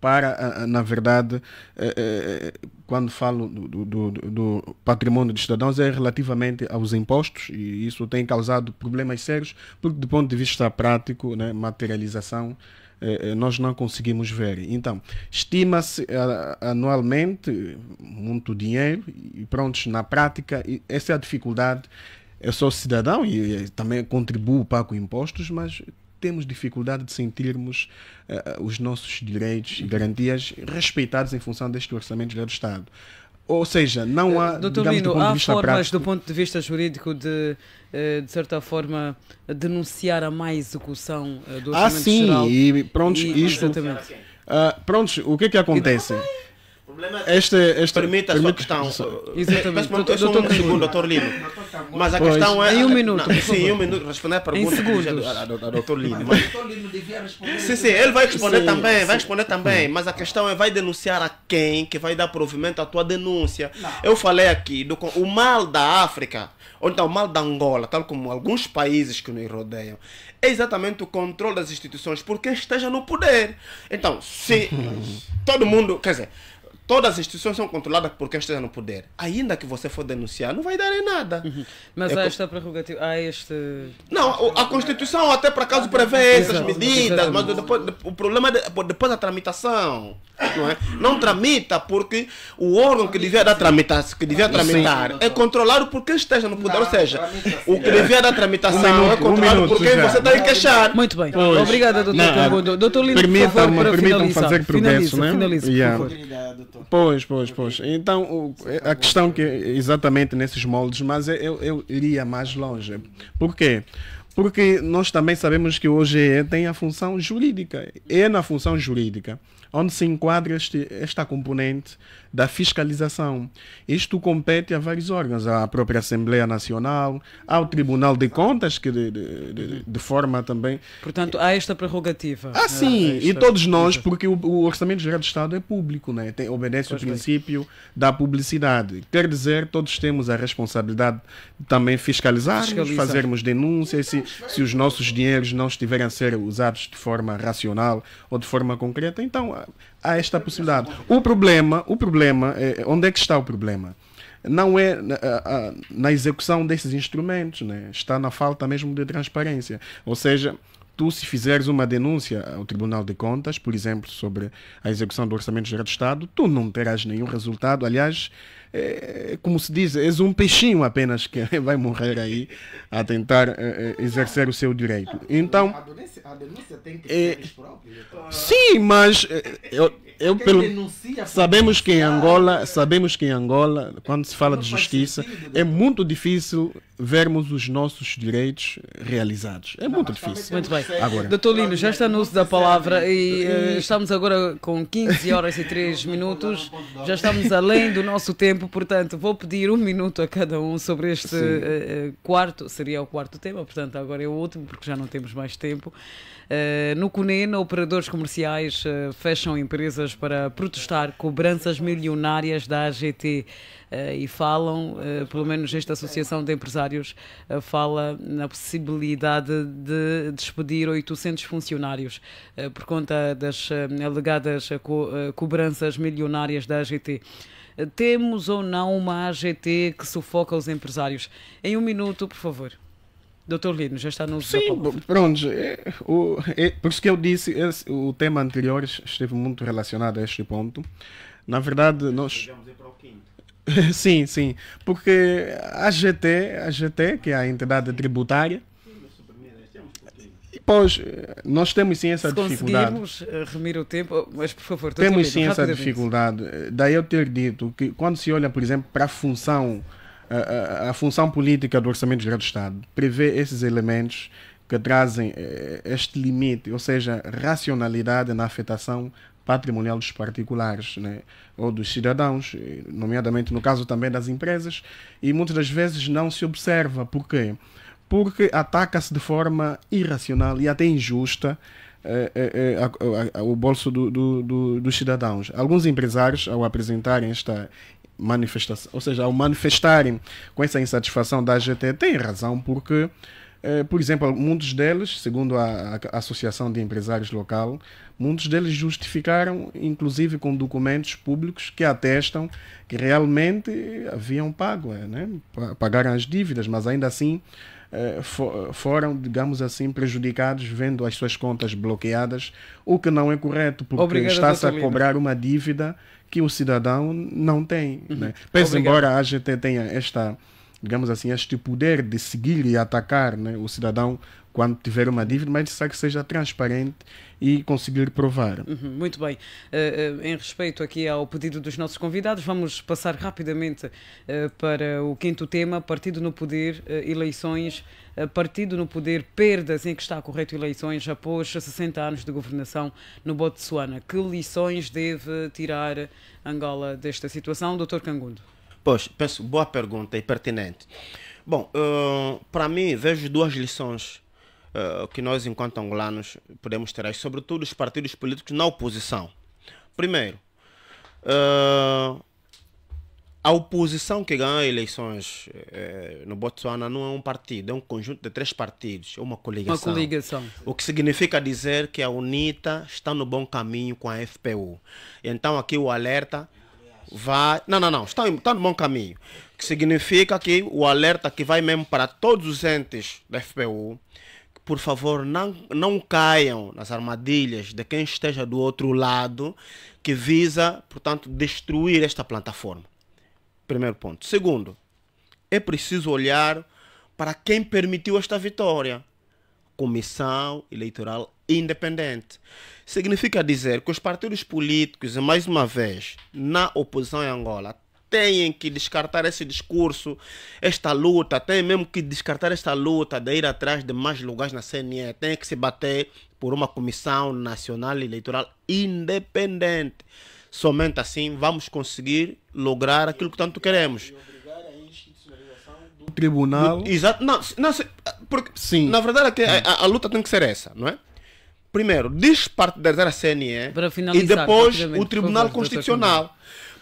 para, na verdade, eh, eh, quando falo do, do, do, patrimônio dos cidadãos, é relativamente aos impostos, e isso tem causado problemas sérios, porque, do ponto de vista prático, né, materialização, eh, nós não conseguimos ver. Então, estima-se anualmente muito dinheiro, e pronto, na prática, essa é a dificuldade eu sou cidadão e, e também contribuo, pago impostos, mas temos dificuldade de sentirmos uh, os nossos direitos e garantias respeitados em função deste orçamento do Estado. Ou seja, não eh, há. Doutor digamos, do há formas, prático... do ponto de vista jurídico, de, eh, de certa forma, denunciar a má execução do ah, orçamento ah, sim, geral. e pronto, e, isto. Uh, ah, pronto, o que é que acontece? Então, problema é este, é- este, permite a sua questão. Eh, exatamente. Mas, mas, eu sou um segundo, doutor Lino. Mas a pois. questão é. Em um minuto. Não, sim, em um minuto. Responder a pergunta a, a, a doutor Lino. Mas, doutor Lino devia responder. Sim, sim, ele vai responder sim, também. Sim. Vai responder também. Hum. Mas a questão é: vai denunciar a quem que vai dar provimento à tua denúncia? Não. Eu falei aqui do o mal da África, ou então o mal da Angola, tal como alguns países que nos rodeiam, é exatamente o controle das instituições por quem esteja no poder. Então, se *laughs* todo mundo. Quer dizer todas as instituições são controladas por quem esteja no poder. Ainda que você for denunciar, não vai dar em nada. Uhum. Mas é há esta prerrogativa, há este. Não, a, Constituição até por acaso prevê essas medidas, mas depois, o problema é depois da tramitação. Não, é? não tramita porque o órgão que devia dar tramitar, que devia tramitar é controlado por quem esteja no poder. Ou seja, o que devia dar tramitação um é controlado por quem você está a queixar. Muito bem. Pois. Obrigada, doutor é. Doutor Lino, permita-me para finalizar. fazer progresso, finaliza, né? Finaliza, yeah. por favor. doutor. Pois, pois, pois. Então, o, é é a questão que é exatamente nesses moldes, mas é, eu, eu iria mais longe. Por quê? Porque nós também sabemos que o OGE tem a função jurídica. É na função jurídica onde se enquadra este, esta componente da fiscalização. Isto compete a vários órgãos, à própria Assembleia Nacional, ao Tribunal de Contas, que de, de, de uhum. forma também. Portanto, há esta prerrogativa. Ah, sim, e todos nós, porque o, o, Orçamento Geral do Estado é público, né? Tem, obedece pois o princípio bem. da publicidade. Quer dizer, todos temos a responsabilidade de também fiscalizar, fiscalizar. fazermos denúncias, se, se os nossos dinheiros não estiverem a ser usados de forma racional ou de forma concreta. Então, a esta possibilidade. O problema, o problema, é, é, onde é que está o problema? Não é na, na execução desses instrumentos, né? está na falta mesmo de transparência. Ou seja, tu se fizeres uma denúncia ao Tribunal de Contas, por exemplo, sobre a execução do Orçamento Geral do Estado, tu não terás nenhum resultado. Aliás, é, como se diz, és um peixinho apenas que *laughs* vai morrer aí a tentar é, é, exercer o seu direito. Então. A denúncia, a denúncia tem que é, ser próprios. Então. Sim, mas é, eu, eu pelo, sabemos que em Angola, sabemos que em Angola, quando se fala de justiça, né? é muito difícil vermos os nossos direitos realizados. É muito difícil. Muito bem. Agora, Doutor Lino, já está no uso da palavra e uh, estamos agora com 15 horas e 3 minutos. Já estamos além do nosso tempo tempo, portanto, vou pedir um minuto a cada um sobre este uh, quarto, seria o quarto tema, portanto, agora é o último, porque já não temos mais tempo. Uh, no CUNEN, operadores comerciais uh, fecham empresas para protestar cobranças milionárias da AGT e falam, pelo menos esta associação de empresários fala na possibilidade de despedir 800 funcionários por conta das alegadas co cobranças milionárias da AGT. Temos ou não uma AGT que sufoca os empresários? Em um minuto, por favor. Doutor Lino, já está no Sim, pronto. É, o, é, por isso que eu disse, é, o tema anterior esteve muito relacionado a este ponto. Na verdade, nós. *laughs* sim, sim. Porque a GT, a GT, que é a entidade tributária, Pois, eh, nós temos sim essa Se dificuldade. Conseguimos eh, remir o tempo, oh, mas por favor, temos sim essa dificuldade. Eh, daí eu ter dito que quando se olha, por exemplo, para a função, a, a função política do Orçamento Geral do Estado, prevê esses elementos que trazem este limite, ou seja, racionalidade na afetação patrimonial dos particulares né? ou dos cidadãos, nomeadamente no caso também das empresas, e muitas das vezes não se observa. Porquê? Porque porque ataca-se de forma irracional e até injusta eh, eh, eh, a, a, a, o bolso do, do, do, dos cidadãos. Alguns empresários, ao apresentarem esta manifestação, ou seja, ao manifestarem com essa insatisfação da AGT, têm razão, porque, eh, por exemplo, muitos deles, segundo a, a, Associação de Empresários Local, muitos deles justificaram, inclusive com documentos públicos que atestam que realmente haviam pago, né? pagaram as dívidas, mas ainda assim eh, foram, digamos assim, prejudicados vendo as suas contas bloqueadas, o que não é correto, porque está-se a cobrar uma dívida que o cidadão não tem. Uhum. Né? embora a AGT tenha esta digamos assim, este poder de seguir e atacar né, o cidadão quando tiver uma dívida, mas necessário que seja transparente e conseguir provar. Uhum, muito bem. Uh, uh, em respeito aqui ao pedido dos nossos convidados, vamos passar rapidamente uh, para o quinto tema: Partido no Poder, eleições. Partido no Poder, perdas em que está correto eleições após 60 anos de governação no Botsuana. Que lições deve tirar Angola desta situação, Dr. Cangundo? Pois, penso, boa pergunta e pertinente. Bom, para mim, vejo duas lições uh, que nós, enquanto angolanos, podemos ter, sobretudo os partidos políticos na oposição. Primeiro, uh, a oposição que ganha eleições eh, no Botsuana não é um partido, é um conjunto de três partidos, é uma coligação. Uma coligação. O que significa dizer que a UNITA está no bom caminho com a FPU. Então aqui o alerta vai. Não, não, não, está, está no bom caminho. O que significa que o alerta que vai mesmo para todos os entes da FPU por favor, não, não caiam nas armadilhas de quem esteja do outro lado que visa, portanto, destruir esta plataforma. Primeiro ponto. Segundo, é preciso olhar para quem permitiu esta vitória. Comissão Eleitoral Independente. Significa dizer que os partidos políticos, e mais uma vez, na oposição em Angola, têm que descartar esse discurso, esta luta, têm mesmo que descartar esta luta de ir atrás de mais lugares na CNE, têm que se bater por uma comissão nacional eleitoral independente. Somente assim vamos conseguir lograr aquilo que tanto queremos. O tribunal. Exato. Não, não, porque, Sim. Na verdade, é a, a, a luta tem que ser essa, não é? primeiro, despartidarizar a CNE e depois o Tribunal favor, Constitucional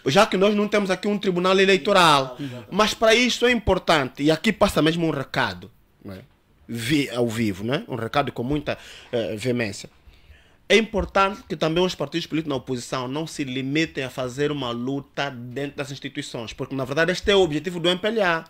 já que nós não temos aqui um tribunal eleitoral. Mas para isso é importante, e aqui passa mesmo um recado, né? Vi, ao vivo, né? um recado com muita eh, veemência. É importante que também os partidos políticos na oposição não se limitem a fazer uma luta dentro das instituições, porque na verdade este é o objetivo do MPLA.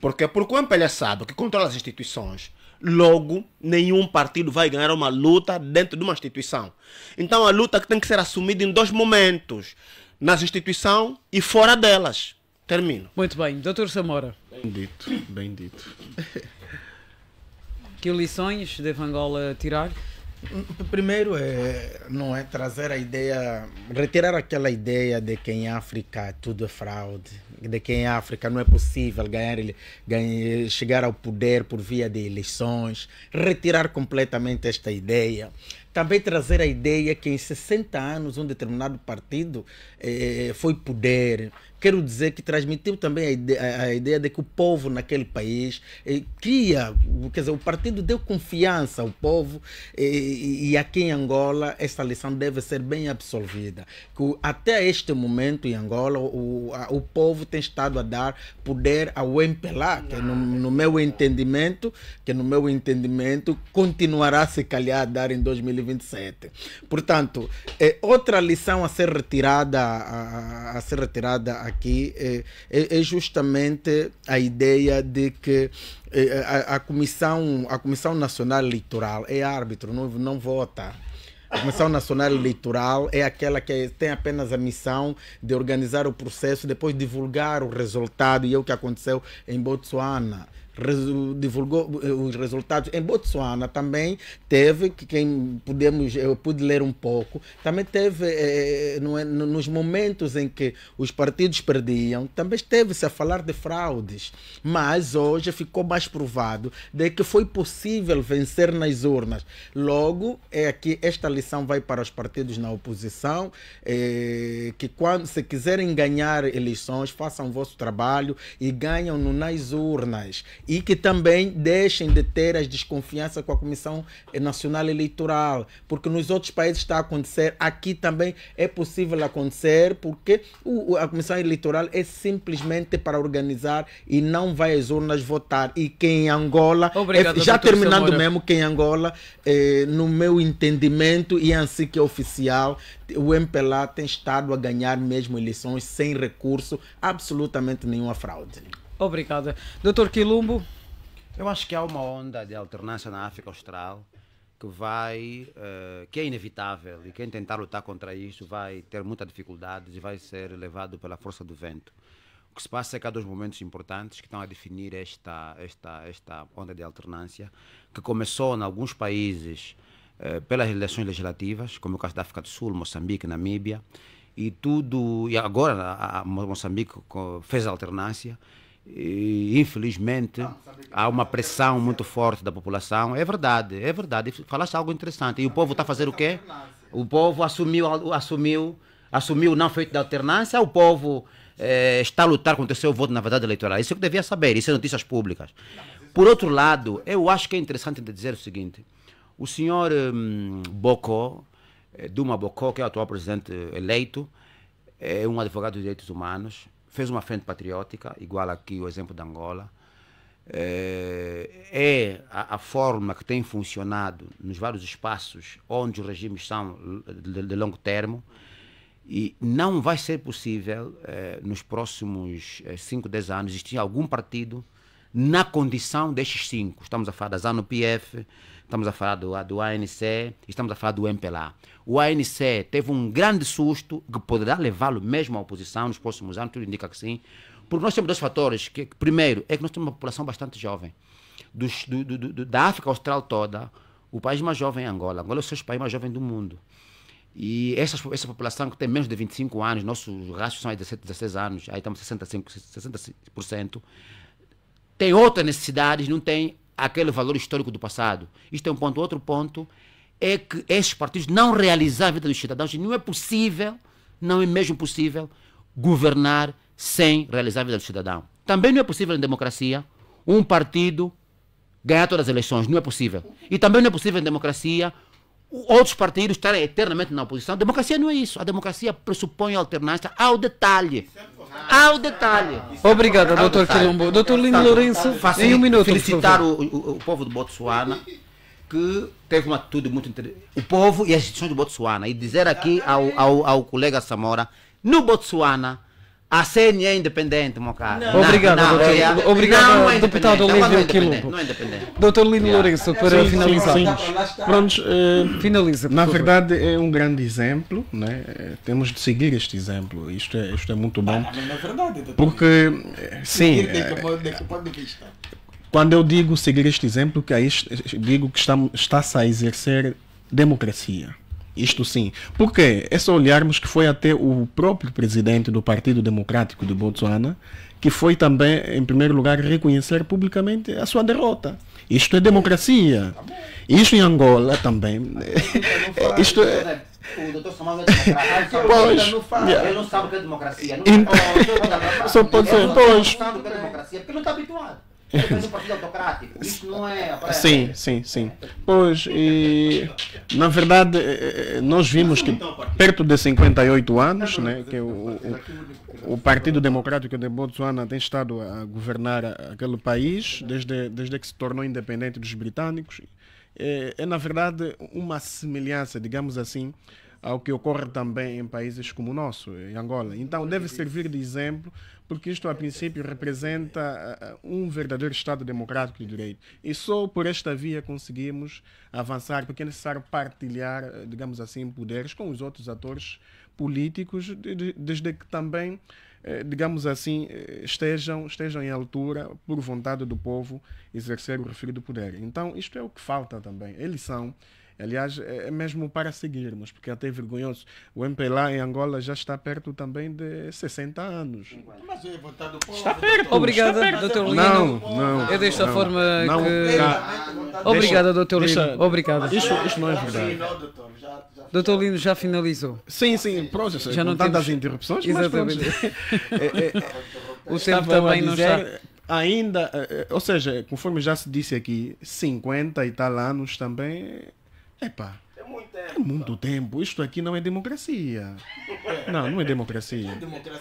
Porque, é porque o MPLA sabe que controla as instituições. Logo, nenhum partido vai ganhar uma luta dentro de uma instituição. Então, a luta que tem que ser assumida em dois momentos nas instituições e fora delas. Termino. Muito bem. Doutor Samora. Bendito, bendito. *laughs* que lições deve Angola tirar? Primeiro é, não é trazer a ideia, retirar aquela ideia de que em África tudo é fraude, de que em África não é possível ganhar, ganhar chegar ao poder por via de eleições, retirar completamente esta ideia também trazer a ideia que em 60 anos um determinado partido eh, foi poder, quero dizer que transmitiu também a ideia, a ideia, de que o povo naquele país eh, cria, quer dizer, o partido deu confiança ao povo eh, e, e aqui em Angola essa lição deve ser bem absolvida. Que até este momento em Angola o, a, o povo tem estado a dar poder ao MPLA, que no, no, meu entendimento, que no meu entendimento continuará se calhar a dar em 2027. Portanto, eh, outra lição a ser retirada a, a ser retirada aqui eh, é, é justamente a ideia de que eh, a, a, comissão, a Comissão Nacional Eleitoral é árbitro, não, não vota. A Comissão Nacional Eleitoral é aquela que tem apenas a missão de organizar o processo, depois divulgar o resultado e é o que aconteceu em Botsuana divulgou eh, os resultados. Em Botsuana também teve, quem pudemos, eu pude ler um pouco, também teve, eh, eh, não é nos momentos em que os partidos perdiam, também esteve-se a falar de fraudes. Mas hoje ficou mais provado de que foi possível vencer nas urnas. Logo, é aqui, esta lição vai para os partidos na oposição, que quando se quiserem ganhar eleições, façam o vosso trabalho e ganham nas urnas e que também deixem de ter as desconfianças com a Comissão Nacional Eleitoral, porque nos outros países está a acontecer, aqui também é possível acontecer, porque a Comissão Eleitoral é simplesmente para organizar e não vai às urnas votar. E quem em Angola, é, Obrigado, é, já terminando mesmo, quem em Angola, é, no meu entendimento, e é assim que é oficial, o MPLA tem estado a ganhar mesmo eleições sem recurso, absolutamente nenhuma fraude. Obrigada. Doutor Quilumbo? Eu acho que há uma onda de alternância na África Austral que vai, uh, que é inevitável e quem tentar lutar contra isso vai ter muitas dificuldades e vai ser levado pela força do vento. O que se passa é que há dois momentos importantes que estão a definir esta, esta, esta onda de alternância, que começou em alguns países eh, pelas eleições legislativas, como é o caso da África do Sul, Moçambique, Namíbia, e tudo, e agora a, a Moçambique fez a alternância, infelizmente, há uma pressão muito forte da população. É verdade, é verdade. Falaste algo interessante. E o povo está a fazer o quê? O povo assumiu, assumiu, assumiu não feito da alternância, o povo eh, está a lutar contra o seu voto na verdade eleitoral. Isso é que devia saber, isso é notícias públicas. É Por outro lado, eu acho que é interessante dizer o seguinte: o senhor hum, Bocó, eh, Duma Bocó, que é o atual presidente eleito, é um advogado de direitos humanos fez uma frente patriótica, igual aqui o exemplo da Angola. É, é a, a, forma que tem funcionado nos vários espaços onde os regimes são de, de longo termo e não vai ser possível eh, nos próximos 5, eh, 10 anos existir algum partido na condição destes cinco. Estamos a falar da ZANU-PF, Estamos a falar do, do ANC, estamos a falar do MPLA. O ANC teve um grande susto que poderá levá-lo mesmo à oposição nos próximos anos, tudo indica que sim. Porque nós temos dois fatores. Que, primeiro, é que nós temos uma população bastante jovem. Dos, do, do, do, da África Austral toda, o país mais jovem é Angola. Angola é o seu país mais jovem do mundo. E essa, essa população que tem menos de 25 anos, nossos rastros são aí 17, 16 anos, aí estamos 65%, 65% tem outras necessidades, não tem aquele valor histórico do passado. Isto é um ponto. Outro ponto é que estes partidos não realizam a vida dos cidadãos. Não é possível, não é mesmo possível, governar sem realizar a vida do cidadão. Também não é possível em democracia um partido ganhar todas as eleições. Não é possível. E também não é possível em democracia outros partidos estarem eternamente na oposição. A democracia não é isso. A democracia pressupõe alternância ao detalhe. Ao detalhe. Obrigado, doutor Quilombo. Doutor tá, Lindo tá. Lourenço, faço em um minuto. Felicitar o, o, o, povo de Botsuana que teve uma atitude muito interessante. O povo e as instituições de Botsuana. E dizer aqui ao, ao, ao colega Samora, no Botsuana, a CNE é independente, meu caro. Não. Obrigado, não, doutor. obrigado, não é deputado Olívio Não é independente. Doutor Lino yeah. Lourenço, para sim, finalizar. Sim, sim. Prontos, uh, eh, finaliza. Na favor. verdade, é um grande exemplo. Né? Temos de seguir este exemplo. Isto é, isto é muito bom. Ah, verdade, doutor. Porque, eh, sim. Eh, quando eu digo seguir este exemplo, que aí é digo que está, está-se a exercer democracia. Isto sim. Porque é só olharmos que foi até o próprio presidente do Partido Democrático de Botsuana que foi também, em primeiro lugar, reconhecer publicamente a sua derrota. Isto é democracia. Isto em Angola também. *laughs* É, isto é. Né? O doutor Samuel pois, não fala, yeah. ele não sabe o que é democracia. Não, Ent... oh, não, não, não, não, só pode ser, Ele não sabe o que é democracia porque não está habituado não é. Sim, sim, sim. Pois, e na verdade, eh, eh, nós vimos que perto de 58 anos, né, que o, o, o Partido Democrático de Botsuana tem estado a governar aquele país desde, desde que se tornou independente dos britânicos. É, é, na verdade uma semelhança, digamos assim, ao que ocorre também em países como o nosso, em Angola. Então, deve servir de exemplo, porque isto, a princípio, representa eh, um verdadeiro Estado democrático de direito. E só por esta via conseguimos avançar, porque é necessário partilhar, eh, digamos assim, poderes com os outros atores políticos, desde que também, eh, digamos assim, estejam, estejam em altura, por vontade do povo, exercer o referido poder. Então, isto é o que falta também. É lição Aliás, é, é mesmo para seguirmos, porque é até vergonhoso. O MPLA em Angola já está perto também de 60 anos. Mas é vontade do povo. Está perto. Obrigada, doutor Lino. Não, não. É desta não, forma não, que. Não, Obrigada, doutor Lino. Obrigada. Isso, isso não é verdade. Doutor Lino já finalizou. Sim, sim, pronto, é já não tantas temos... interrupções, Exatamente. *laughs* É, é, o tempo também não está ainda, ou seja, conforme já se disse aqui, 50 e tal anos também Epá, muito tempo. É. é muito tempo. Isto aqui não é democracia. *laughs* Não, é não é democracia.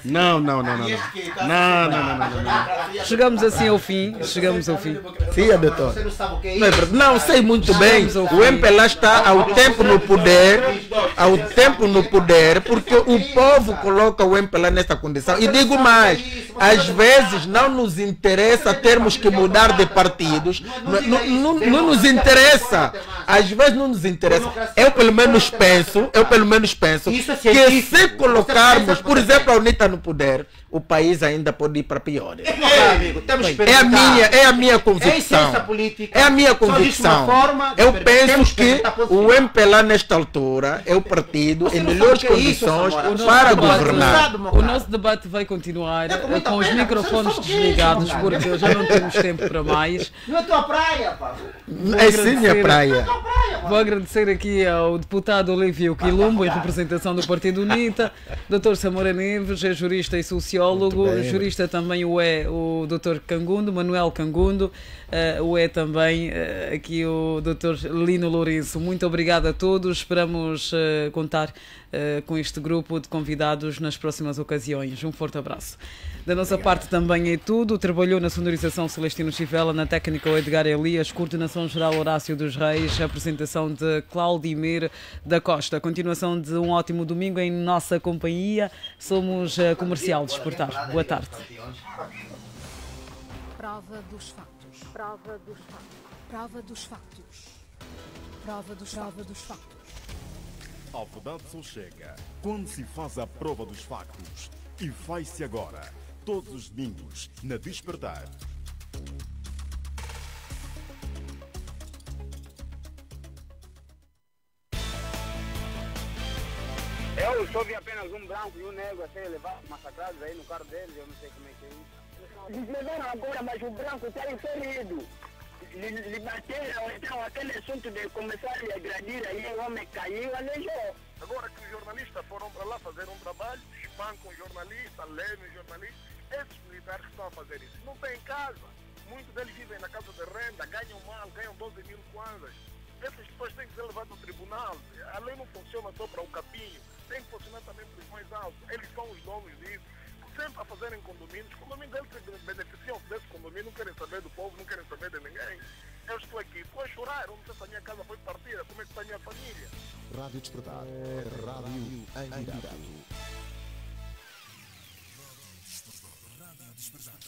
Não, não, não, não. É tá assim, não, não, não, não. Chegamos assim ao fim. Chegamos ao fim. Sim, doutor. Não, sei muito bem. O MPLA está ao tempo no poder, ao tempo no poder, porque o povo coloca o MPLA nesta condição. E digo mais, às vezes não nos interessa termos que mudar de partidos. Não, não, não, não nos interessa. Às vezes não nos interessa eu pelo menos penso, eu pelo menos penso é que se é colocarmos, por exemplo, a UNITA no poder, o país ainda pode ir para pior. É, amigo, temos é a minha, é a minha convicção. É, política, é a minha convicção. eu penso que o MPLA nesta altura é o partido em melhores condições é isso, para é governar. O nosso debate vai continuar é com, com os microfones é desligados isso, porque já não temos tempo para mais. Não é tua praia, Pablo. É sim minha praia. É Vou agradecer aqui ao deputado Olívio Quilumbo em representação do Partido UNITA, Dr. Samora Neves, é jurista e social sociólogo, bem, jurista bem. também o é o Dr. Cangundo, Manuel Cangundo, uh, o é também uh, aqui o Dr. Lino Lourenço. Muito obrigado a todos, esperamos uh, contar com este grupo de convidados nas próximas ocasiões. Um forte abraço. Da nossa Obrigado. parte também é tudo. Trabalhou na sonorização Celestino Chivela, na técnica Edgar Elias, coordenação geral Horácio dos Reis, apresentação de Claudimir da Costa. Continuação de um ótimo domingo em nossa companhia. Somos eh, Comercial de exportar. Boa tarde. Prova dos factos. Prova dos factos. Prova dos factos. Prova dos, prova dos factos. A só chega quando se faz a prova dos factos. E faz-se agora todos os domingos, na Despertar. É, eu só vi apenas um branco e um negro a serem levados, massacrados aí no carro deles, eu não sei como é que é isso. Levaram agora, mas o branco está inferido. Lhe, lhe bateram, então aquele assunto de começar a agredir aí, o homem caiu, aleijou. Agora que os jornalistas foram para lá fazer um trabalho, espancam o jornalista, levem o jornalista esses militares que estão a fazer isso não têm casa. Muitos deles vivem na casa de renda, ganham mal, ganham 12 mil kwanzas. Essas pessoas têm que ser levadas ao tribunal. A lei não funciona só para o capinho, tem que funcionar também para os mais altos. Eles são os donos disso. Sempre a fazerem condomínios, condomínios eles se beneficiam desse condomínio, não querem saber do povo, não querem saber de ninguém. Eu estou aqui, estou a chorar, não sei se a minha casa foi partida, como é que está a minha família. Rádio Despertar, é rádio em despertar.